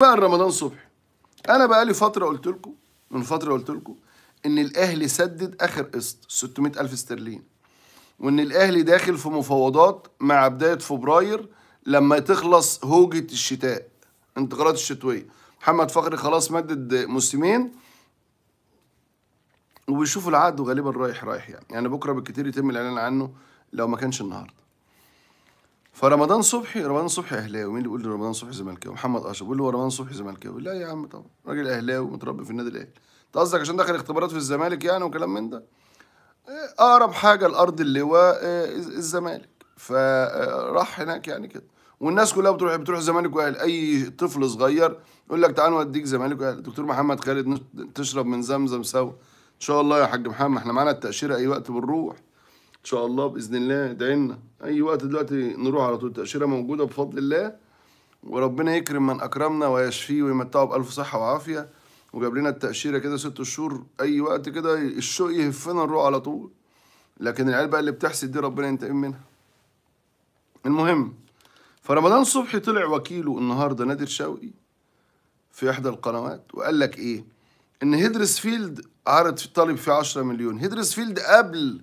بقى رمضان صبحي انا بقى لي فتره قلت لكم من فتره قلت لكم ان الاهلي سدد اخر قسط 600 الف استرليني وان الاهلي داخل في مفاوضات مع بدايه فبراير لما تخلص هوجه الشتاء انتقالات الشتويه محمد فخري خلاص مدد موسمين وبيشوفوا العقد غالبا رايح رايح يعني يعني بكره بالكتير يتم الاعلان عنه لو ما كانش النهارده فرمضان صبحي رمضان صبحي اهلاوي مين اللي بيقول لي رمضان صبحي زملكاوي محمد اشرف بيقول لي هو رمضان صبحي زملكاوي لا يا عم طبعا راجل اهلاوي متربي في النادي الاهلي انت قصدك عشان داخل اختبارات في الزمالك يعني وكلام من ده إيه، اقرب حاجه لارض اللواء إيه، الزمالك فراح هناك يعني كده والناس كلها بتروح بتروح الزمالك واهلي اي طفل صغير يقول لك تعال نوديك زمالك واهلي دكتور محمد خالد تشرب من زمزم سوا ان شاء الله يا حاج محمد احنا معانا التاشيره اي وقت بنروح شاء الله باذن الله ادعي لنا اي وقت دلوقتي نروح على طول التاشيره موجوده بفضل الله وربنا يكرم من اكرمنا ويشفيه ويمتعه بالف صحه وعافيه وجاب لنا التاشيره كده ست شهور اي وقت كده الشوق يهفنا نروح على طول لكن العيال بقى اللي بتحسد دي ربنا ينتقم منها المهم فرمضان صبحي طلع وكيله النهارده نادر شوقي في احدى القنوات وقال لك ايه ان هيدرسفيلد عرض في طالب فيه 10 مليون هيدرسفيلد قبل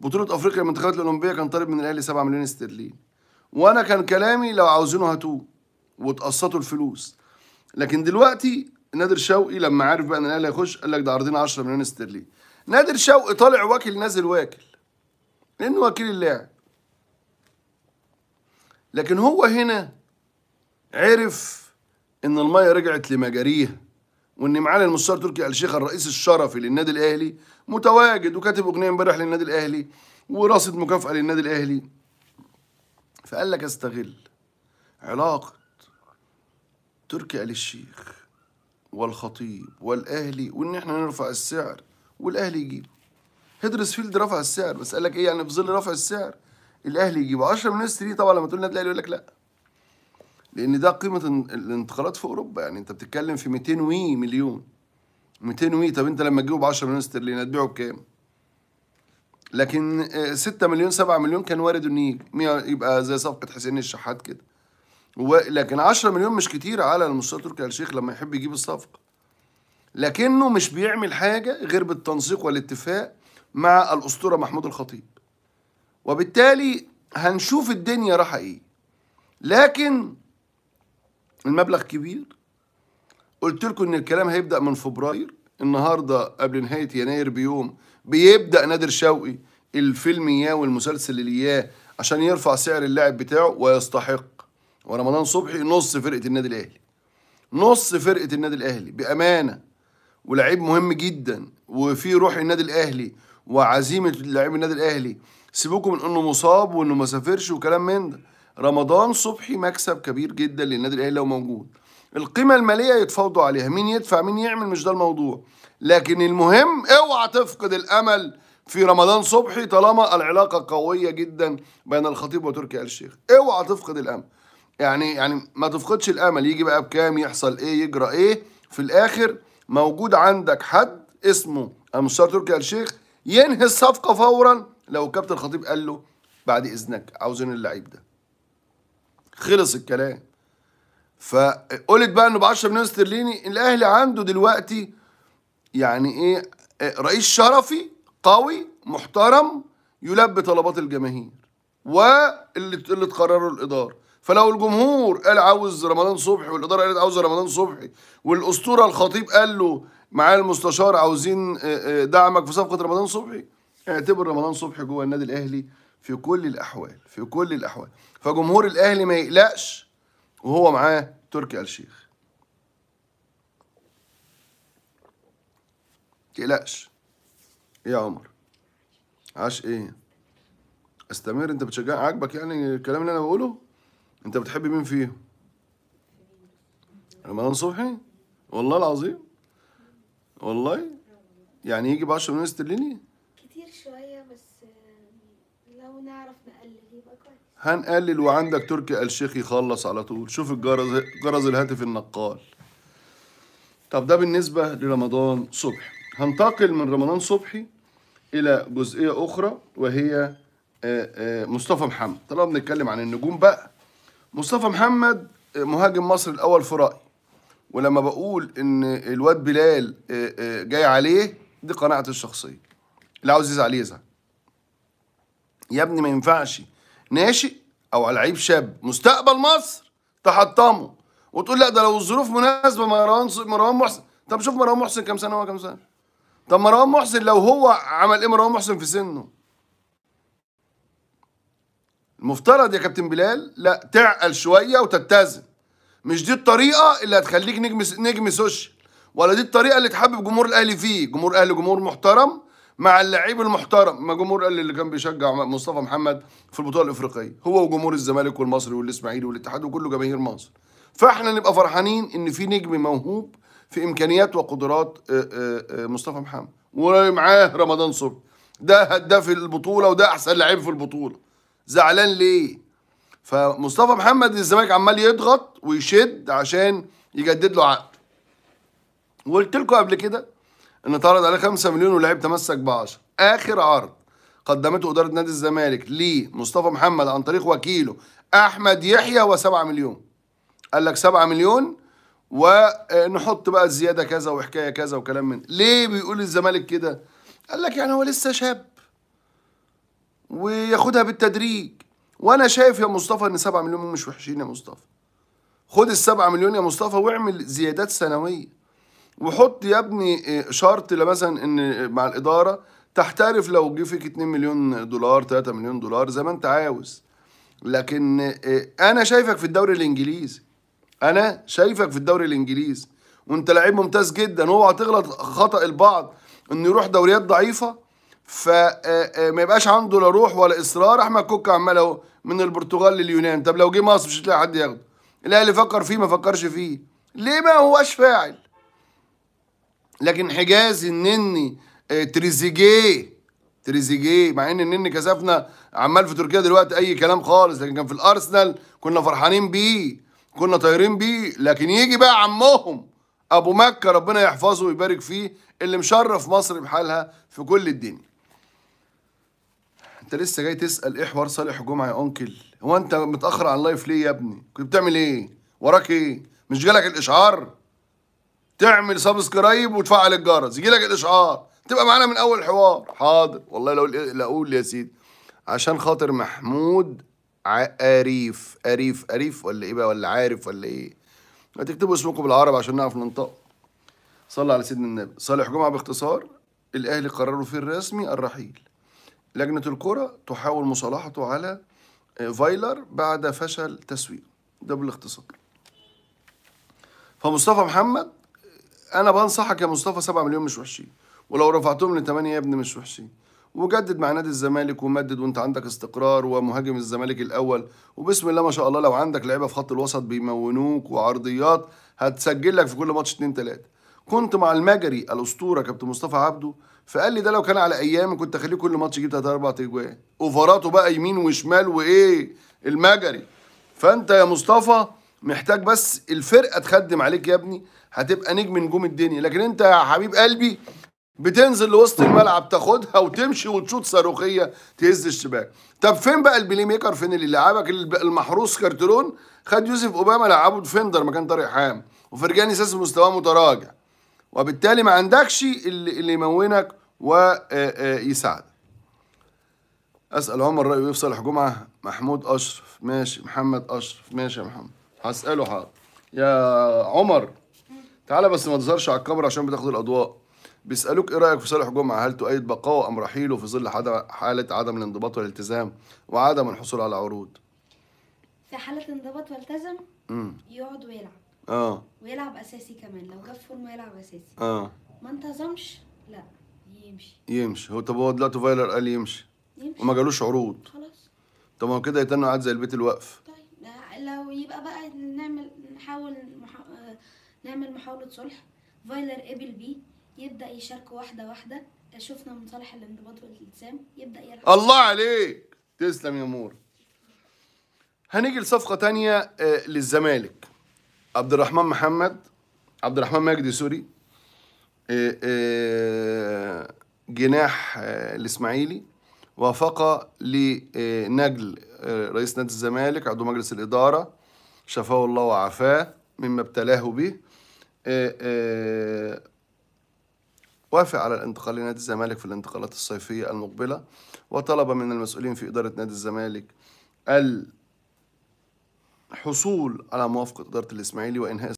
بطولة افريقيا المنتخبات الاولمبيه كان طالب من الاهلي 7 مليون استرليني وانا كان كلامي لو عاوزينه هاتوه وتقسطوا الفلوس لكن دلوقتي نادر شوقي لما عرف بقى ان الاهلي هيخش قال لك ده عارضين 10 مليون استرليني نادر شوقي طالع واكل نازل واكل لانه وكيل اللاعب لكن هو هنا عرف ان الميه رجعت لمجاريها وان معالي المستشار تركي آل شيخ الرئيس الشرفي للنادي الاهلي متواجد وكاتب اغنيه امبارح للنادي الاهلي وراصد مكافاه للنادي الاهلي فقال لك استغل علاقه تركي آل الشيخ والخطيب والاهلي وان احنا نرفع السعر والاهلي يجيب فيلد رفع السعر بس قال لك ايه يعني في ظل رفع السعر الاهلي يجيب 10 من 3 طبعا لما تقول النادي الاهلي يقول لك لا لان ده قيمه الانتقالات في اوروبا يعني انت بتتكلم في 200 وي مليون 200 وي طب انت لما تجيبه ب 10 مليون استرليني هتبيعه بكام؟ لكن 6 آه، مليون 7 مليون كان وارد انه يجي يبقى زي صفقه حسين الشحات كده لكن 10 مليون مش كتير على المستشار تركي آل الشيخ لما يحب يجيب الصفقه لكنه مش بيعمل حاجه غير بالتنسيق والاتفاق مع الاسطوره محمود الخطيب وبالتالي هنشوف الدنيا رايحه ايه لكن المبلغ كبير قلت لكم ان الكلام هيبدا من فبراير النهارده قبل نهايه يناير بيوم بيبدا نادر شوقي الفيلم اياه والمسلسل اللي اياه عشان يرفع سعر اللاعب بتاعه ويستحق ورمضان صبحي نص فرقه النادي الاهلي نص فرقه النادي الاهلي بامانه ولعيب مهم جدا وفي روح النادي الاهلي وعزيمه لعيب النادي الاهلي سيبوكم من انه مصاب وانه ما سافرش وكلام من ده رمضان صبحي مكسب كبير جدا للنادي الاهلي لو موجود القيمه الماليه يتفاوضوا عليها مين يدفع مين يعمل مش ده الموضوع لكن المهم اوعى تفقد الامل في رمضان صبحي طالما العلاقه قويه جدا بين الخطيب وتركي آل الشيخ اوعى تفقد الامل يعني يعني ما تفقدش الامل يجي بقى بكام يحصل ايه يجرى ايه في الاخر موجود عندك حد اسمه المستشار تركي آل الشيخ ينهي الصفقه فورا لو كابتن الخطيب قال له بعد اذنك عاوزين اللعيب ده خلص الكلام فقلت بقى انه ب 10 مليون استرليني الاهلي عنده دلوقتي يعني ايه آه، رئيس شرفي قوي محترم يلبي طلبات الجماهير واللي اللي تقرره الاداره فلو الجمهور قال عاوز رمضان صبحي والاداره قالت عاوز رمضان صبحي والاسطوره الخطيب قال له معايا المستشار عاوزين آه، آه، دعمك في صفقه رمضان صبحي اعتبر رمضان صبحي جوه النادي الاهلي في كل الاحوال في كل الاحوال فجمهور الاهلي ما يقلقش وهو معاه تركي آل الشيخ تقلقش ايه يا عمر عاش ايه استمر انت بتشجع عاجبك يعني الكلام اللي انا بقوله انت بتحب مين فيهم رمضان صبحي والله العظيم والله يعني يجي ب 10 مليون استرليني ونعرف نقلل يبقى كويس هنقلل وعندك تركي الشيخ يخلص على طول شوف الجرز جرز الهاتف النقال طب ده بالنسبة لرمضان صبح هنتقل من رمضان صبحي إلى جزئية أخرى وهي آه، آه، مصطفى محمد طالما بنتكلم عن النجوم بقى مصطفى محمد آه، مهاجم مصر الأول في رأيي ولما بقول إن الواد بلال جاي عليه دي قناعتي الشخصية اللي عاوز يزعل يزعل يا ابني ما ينفعش ناشئ او لعيب شاب مستقبل مصر تحطمه وتقول لا ده لو الظروف مناسبه مروان مروان محسن طب شوف مروان محسن كام سنه هو كام سنه طب مروان محسن لو هو عمل ايه مروان محسن في سنه المفترض يا كابتن بلال لا تعقل شويه وتتزن مش دي الطريقه اللي هتخليك نجم نجم سوشيال ولا دي الطريقه اللي تحبب جمهور الاهلي فيه جمهور الاهلي جمهور محترم مع اللعيب المحترم ما جمهور قال اللي كان بيشجع مصطفى محمد في البطوله الافريقيه هو وجمهور الزمالك والمصري والاسماعيلي والاتحاد وكله جماهير مصر فاحنا نبقى فرحانين ان في نجم موهوب في امكانيات وقدرات آه، آه، آه، مصطفى محمد ومعاه رمضان صبحي ده هداف البطوله وده احسن لعيب في البطوله زعلان ليه فمصطفى محمد الزمالك عمال يضغط ويشد عشان يجدد له عقد وقلت لكم قبل كده ان اتعرض عليه 5 مليون واللاعب تمسك ب 10 اخر عرض قدمته اداره نادي الزمالك لمصطفى محمد عن طريق وكيله احمد يحيى هو 7 مليون قال لك 7 مليون ونحط بقى الزياده كذا وحكايه كذا وكلام من ليه بيقول الزمالك كده قال لك يعني هو لسه شاب وياخدها بالتدريج وانا شايف يا مصطفى ان 7 مليون مش وحشين يا مصطفى خد ال 7 مليون يا مصطفى واعمل زيادات سنويه وحط يا ابني آه، شرط مثلا ان آه، مع الاداره تحترف لو جه فيك 2 مليون دولار 3 مليون دولار زي ما انت عاوز لكن آه، انا شايفك في الدوري الانجليزي انا شايفك في الدوري الانجليزي وانت لعيب ممتاز جدا اوعى تغلط خطا البعض انه يروح دوريات ضعيفه فما يبقاش عنده لا روح ولا اصرار احمد كوكا عمال اهو من البرتغال لليونان طب لو جه مصر مش هتلاقي حد ياخده الاهلي فكر فيه ما فكرش فيه ليه ما هواش فاعل لكن حجازي النني آه، تريزيجيه تريزيجيه مع ان النني كسفنا عمال في تركيا دلوقتي اي كلام خالص لكن كان في الارسنال كنا فرحانين بيه كنا طايرين بيه لكن يجي بقى عمهم ابو مكه ربنا يحفظه ويبارك فيه اللي مشرف مصر بحالها في كل الدنيا انت لسه جاي تسال ايه حوار صالح جمعه يا اونكل هو انت متاخر على اللايف ليه يا ابني كنت بتعمل ايه وراك ايه مش جالك الاشعار تعمل سبسكرايب وتفعل الجرس يجي لك الاشعار تبقى معانا من اول الحوار حاضر والله لو لا اقول يا سيدي عشان خاطر محمود عريف عريف عريف ولا ايه بقى ولا عارف ولا ايه هتكتبوا اسمكم بالعربي عشان نعرف ننطق صلى على سيدنا النبي صالح جمعه باختصار الاهلي قرروا في الرسمي الرحيل لجنه الكره تحاول مصالحته على آه، فايلر بعد فشل تسويق ده بالاختصار فمصطفى محمد انا بنصحك يا مصطفى 7 مليون مش وحشين ولو رفعتهم ل 8 يا ابني مش وحشين وجدد مع نادي الزمالك ومدد وانت عندك استقرار ومهاجم الزمالك الاول وبسم الله ما شاء الله لو عندك لعيبه في خط الوسط بيمونوك وعرضيات هتسجل لك في كل ماتش 2 3 كنت مع المجري الاسطوره كابتن مصطفى عبده فقال لي ده لو كان على ايامي كنت اخليه كل ماتش يجيب 3 4 اجوان اوفراته بقى يمين وشمال وايه المجري فانت يا مصطفى محتاج بس الفرقه تخدم عليك يا ابني هتبقى نجم نجوم الدنيا لكن انت يا حبيب قلبي بتنزل لوسط الملعب تاخدها وتمشي وتشوط صاروخيه تهز الشباك طب فين بقى البلاي ميكر فين اللي لعبك المحروس كارترون خد يوسف اوباما لعبه ديفندر مكان طارق حام وفرجاني اساس مستواه متراجع وبالتالي ما عندكش اللي, اللي يمونك ويساعدك آه، آه، اسال عمر رايه في صالح جمعه محمود اشرف ماشي محمد اشرف ماشي يا محمد هساله حاضر يا عمر تعالى بس ما تظهرش على الكاميرا عشان بتاخد الاضواء بيسالوك ايه رايك في صالح جمعه هل تؤيد بقائه ام رحيله في ظل حاله عدم الانضباط والالتزام وعدم الحصول على عروض في حاله انضباط والتزم امم يقعد ويلعب اه ويلعب اساسي كمان لو جاب فورمه يلعب اساسي اه ما انتظمش لا يمشي يمشي هو طب هو دلوقتي فايلر قال يمشي يمشي وما جالوش عروض خلاص طب ما هو كده يتنوا قاعد زي البيت الوقف ويبقى بقى نعمل نحاول محا... آه، نعمل محاولة صلح فايلر ابل بيه يبدأ يشاركه واحدة واحدة شفنا من صالح الانضباط والالتزام يبدأ يلحق الله عليك تسلم يا مور هنيجي لصفقة تانية آه، للزمالك عبد الرحمن محمد عبد الرحمن مجدي سوري آه، جناح الاسماعيلي وافق لنجل رئيس نادي الزمالك عضو مجلس الاداره شفاه الله وعافاه مما ابتلاه به آه، آه، وافق على الانتقال لنادي الزمالك في الانتقالات الصيفية المقبلة وطلب من المسؤولين في إدارة نادي الزمالك الحصول على موافقة إدارة الإسماعيلي وإنهاء